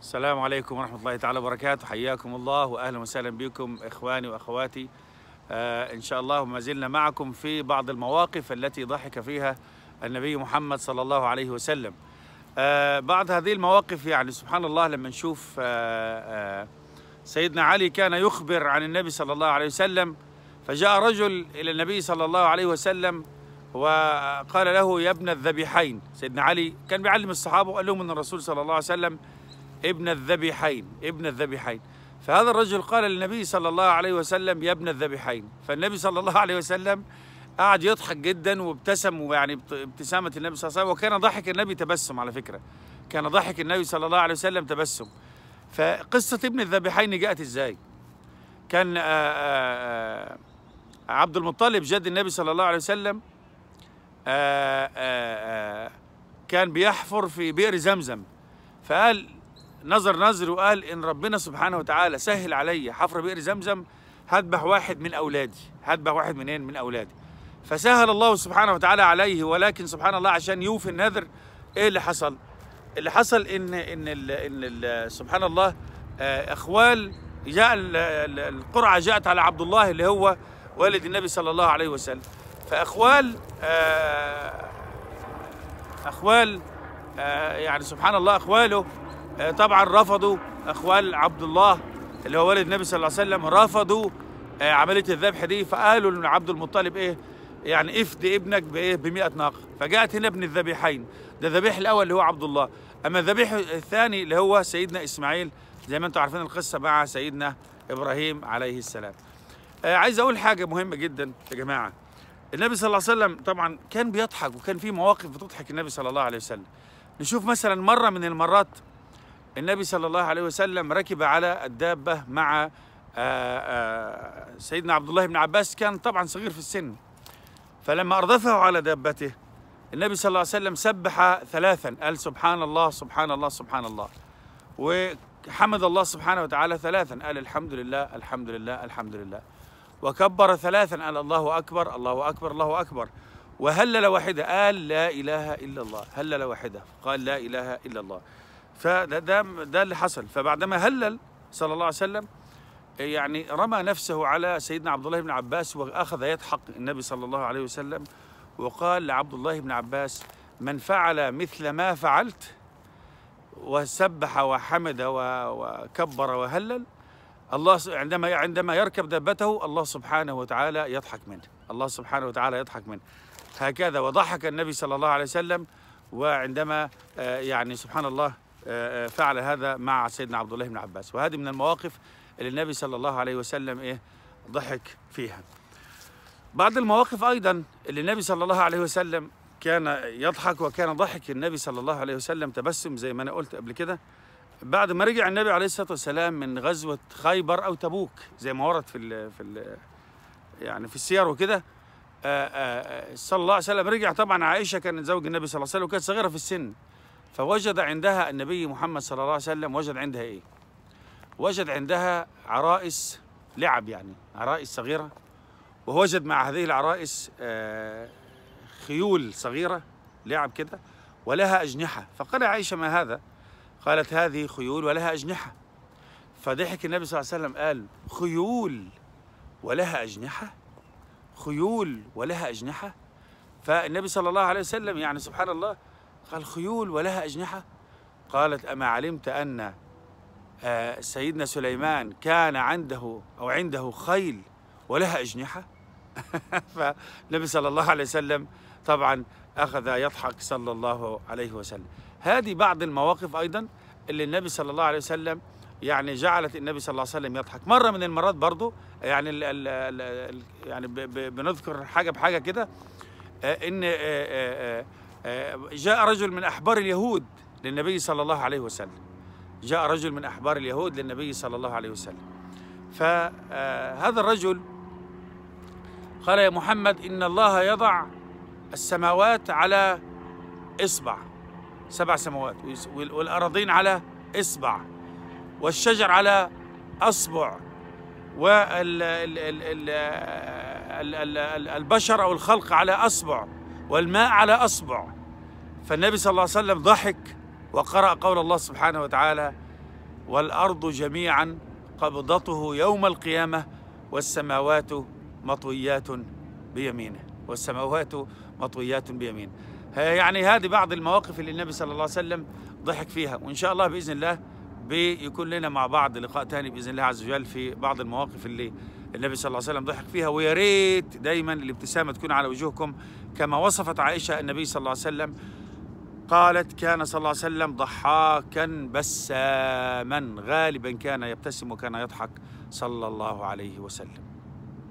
السلام عليكم ورحمة الله تعالى وبركاته حياكم الله وأهلا وسهلا بكم إخواني وأخواتي آه إن شاء الله ما زلنا معكم في بعض المواقف التي ضحك فيها النبي محمد صلى الله عليه وسلم آه بعض هذه المواقف يعني سبحان الله لما نشوف آه, آه، سيدنا علي كان يخبر عن النبي صلى الله عليه وسلم فجاء رجل إلى النبي صلى الله عليه وسلم وقال له يا ابن الذبيحين سيدنا علي كان بيعلم الصحابة وقال لهم أن الرسول صلى الله عليه وسلم ابن الذبيحين ابن الذبيحين فهذا الرجل قال للنبي صلى الله عليه وسلم يا ابن الذبيحين فالنبي صلى الله عليه وسلم قعد يضحك جدا وابتسم يعني ابتسامة النبي صلى الله عليه وسلم وكان ضحك النبي تبسم على فكرة كان ضحك النبي صلى الله عليه وسلم تبسم فقصة ابن الذبيحين جاءت ازاي كان آآ آه، آآ آه، آه، عبد المطلب جد النبي صلى الله عليه وسلم آآ كان بيحفر في بئر زمزم فقال نظر نظر وقال ان ربنا سبحانه وتعالى سهل عليا حفر بئر زمزم هذبح واحد من اولادي هذبح واحد منين إيه؟ من اولادي فسهل الله سبحانه وتعالى عليه ولكن سبحان الله عشان يوفي النذر ايه اللي حصل اللي حصل ان ان الـ ان الـ سبحان الله آه، اخوال جاء القرعه جاءت على عبد الله اللي هو والد النبي صلى الله عليه وسلم فاخوال آه، اخوال آه، يعني سبحان الله اخواله آه، طبعا رفضوا اخوال عبد الله اللي هو والد النبي صلى الله عليه وسلم رفضوا آه، عمليه الذبح دي فقالوا لعبد المطلب ايه يعني افد ابنك بايه ب 100 ناقه فجاءت هنا ابن الذبيحين ده الذبيح الاول اللي هو عبد الله اما الذبيح الثاني اللي هو سيدنا اسماعيل زي ما انتم عارفين القصه مع سيدنا ابراهيم عليه السلام آه عايز اقول حاجه مهمه جدا يا جماعه النبي صلى الله عليه وسلم طبعا كان بيضحك وكان في مواقف بتضحك النبي صلى الله عليه وسلم نشوف مثلا مره من المرات النبي صلى الله عليه وسلم ركب على الدابة مع آه، آه، سيدنا عبد الله بن عباس كان طبعا صغير في السن فلما أردفه على دابته النبي صلى الله عليه وسلم سبح ثلاثا قال سبحان الله سبحان الله سبحان الله وحمد الله سبحانه وتعالى ثلاثا قال الحمد لله الحمد لله الحمد لله وكبر ثلاثا قال الله أكبر الله أكبر الله أكبر وهلل واحدة قال لا إله إلا الله هلل واحدة قال لا إله إلا الله فده ده, ده اللي حصل فبعدما هلل صلى الله عليه وسلم يعني رمى نفسه على سيدنا عبد الله بن عباس واخذ يضحك النبي صلى الله عليه وسلم وقال لعبد الله بن عباس من فعل مثل ما فعلت وسبح وحمد وكبر وهلل الله عندما عندما يركب دابته الله سبحانه وتعالى يضحك منه الله سبحانه وتعالى يضحك منه هكذا وضحك النبي صلى الله عليه وسلم وعندما آه، يعني سبحان الله فعل هذا مع سيدنا عبد الله بن عباس وهذه من المواقف اللي النبي صلى الله عليه وسلم إيه ضحك فيها بعض المواقف أيضا اللي النبي صلى الله عليه وسلم كان يضحك وكان ضحك النبي صلى الله عليه وسلم تبسم زي ما أنا قلت قبل كده بعد ما رجع النبي عليه الصلاة والسلام من غزوة خيبر أو تبوك زي ما ورد في الـ في الـ يعني في السير وكده آه، آه، صلى الله عليه وسلم رجع طبعا عائشة كانت زوج النبي صلى الله عليه وسلم وكانت صغيرة في السن فوجد عندها النبي محمد صلى الله عليه وسلم وجد عندها إيه؟ وجد عندها عرائس لعب يعني عرائس صغيرة ووجد مع هذه العرائس آه، خيول صغيرة لعب كده ولها أجنحة فقال عائشة ما هذا؟ قالت هذه خيول ولها أجنحة فضحك النبي صلى الله عليه وسلم قال خيول ولها أجنحة خيول ولها أجنحة فالنبي صلى الله عليه وسلم يعني سبحان الله قال خيول ولها أجنحة قالت أما علمت أن آه، سيدنا سليمان كان عنده أو عنده خيل ولها أجنحة فالنبي صلى الله عليه وسلم طبعا أخذ يضحك صلى الله عليه وسلم هذه بعض المواقف أيضا اللي النبي صلى الله عليه وسلم يعني جعلت النبي صلى الله عليه وسلم يضحك مره من المرات برضه يعني الـ الـ الـ يعني بنذكر حاجه بحاجه كده آه، ان آه، آه، جاء رجل من أحبار اليهود للنبي صلى الله عليه وسلم جاء رجل من أحبار اليهود للنبي صلى الله عليه وسلم فهذا آه، الرجل قال يا محمد إن الله يضع السماوات على إصبع سبع سماوات والأراضين على إصبع والشجر على أصبع والبشر أو الخلق على أصبع والماء على أصبع فالنبي صلى الله عليه وسلم ضحك وقرأ قول الله سبحانه وتعالى والأرض جميعا قبضته يوم القيامة والسماوات مطويات بيمينه والسماوات مطويات بيمينه يعني هذه بعض المواقف اللي النبي صلى الله عليه وسلم ضحك فيها وإن شاء الله بإذن الله بيكون لنا مع بعض لقاء تاني بإذن الله عز وجل في بعض المواقف اللي النبي صلى الله عليه وسلم ضحك فيها ويا ريت دايما الابتسامة تكون على وجوهكم كما وصفت عائشة النبي صلى الله عليه وسلم قالت كان صلى الله عليه وسلم ضحاكا بساما غالبا كان يبتسم وكان يضحك صلى الله عليه وسلم